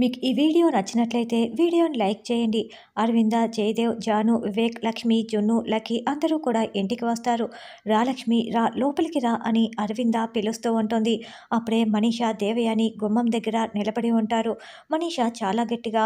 మీకు ఈ వీడియో నచ్చినట్లయితే వీడియోని లైక్ చేయండి అరవింద జయదేవ్ జాను వివేక్ లక్ష్మి జున్ను లక్కి అందరూ కూడా ఇంటికి వస్తారు రా లక్ష్మి రా లోపలికి రా అని అరవింద పిలుస్తూ ఉంటుంది అప్పుడే మనీషా దేవయాని గుమ్మం దగ్గర నిలబడి ఉంటారు మనీషా చాలా గట్టిగా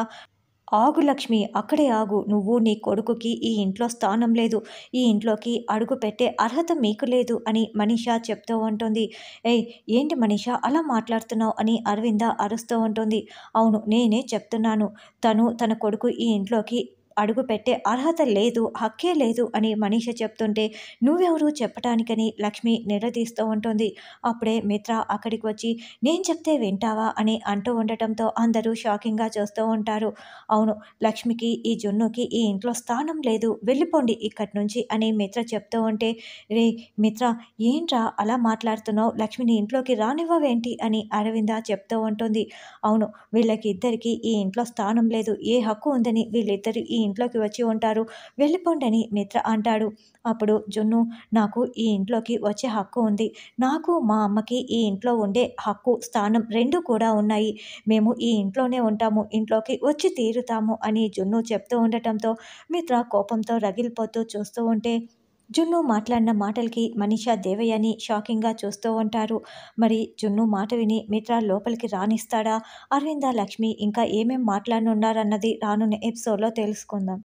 ఆగు లక్ష్మి అక్కడే ఆగు నువ్వు నీ కొడుకుకి ఈ ఇంట్లో స్థానం లేదు ఈ ఇంట్లోకి అడుగు పెట్టే అర్హత మీకు లేదు అని మనీషా చెప్తూ ఉంటుంది ఏయ్ ఏంటి మనీషా అలా మాట్లాడుతున్నావు అని అరవింద అరుస్తూ ఉంటుంది అవును నేనే చెప్తున్నాను తను తన కొడుకు ఈ ఇంట్లోకి అడుగుపెట్టే అర్హత లేదు హక్కే లేదు అని మనీష చెప్తుంటే నువ్వెవరు చెప్పటానికని లక్ష్మి నిలదీస్తూ ఉంటుంది అప్పుడే మిత్ర అక్కడికి వచ్చి నేను చెప్తే వింటావా అని అంటూ ఉండటంతో అందరూ షాకింగ్గా చూస్తూ ఉంటారు అవును లక్ష్మికి ఈ జున్నుకి ఈ ఇంట్లో స్థానం లేదు వెళ్ళిపోండి ఇక్కడి నుంచి అని మిత్ర చెప్తూ ఉంటే రే మిత్ర ఏంట్రా అలా మాట్లాడుతున్నావు లక్ష్మిని ఇంట్లోకి రానివ్వవేంటి అని అరవింద చెప్తూ ఉంటుంది అవును వీళ్ళకి ఇద్దరికి ఈ ఇంట్లో స్థానం లేదు ఏ హక్కు ఉందని వీళ్ళిద్దరు ఈ ఇంట్లోకి వచ్చి ఉంటారు వెళ్ళిపోండి అని మిత్ర అంటాడు అప్పుడు జున్ను నాకు ఈ ఇంట్లోకి వచ్చే హక్కు ఉంది నాకు మా అమ్మకి ఈ ఇంట్లో ఉండే హక్కు స్థానం రెండు కూడా ఉన్నాయి మేము ఈ ఇంట్లోనే ఉంటాము ఇంట్లోకి వచ్చి తీరుతాము అని జున్ను చెప్తూ ఉండటంతో మిత్ర కోపంతో రగిలిపోతూ చూస్తూ ఉంటే జున్ను మాట్లాడిన మాటలకి మనీషా దేవయ్యని షాకింగ్గా చూస్తూ ఉంటారు మరి జున్ను మాట విని మిత్రా లోపలికి రానిస్తాడా అరవింద లక్ష్మి ఇంకా ఏమేం మాట్లాడనున్నారన్నది రానున్న ఎపిసోడ్లో తెలుసుకుందాం